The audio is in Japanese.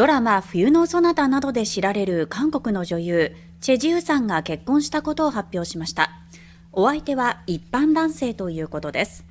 ドラマ「冬のソナタ」などで知られる韓国の女優チェ・ジウさんが結婚したことを発表しましたお相手は一般男性ということです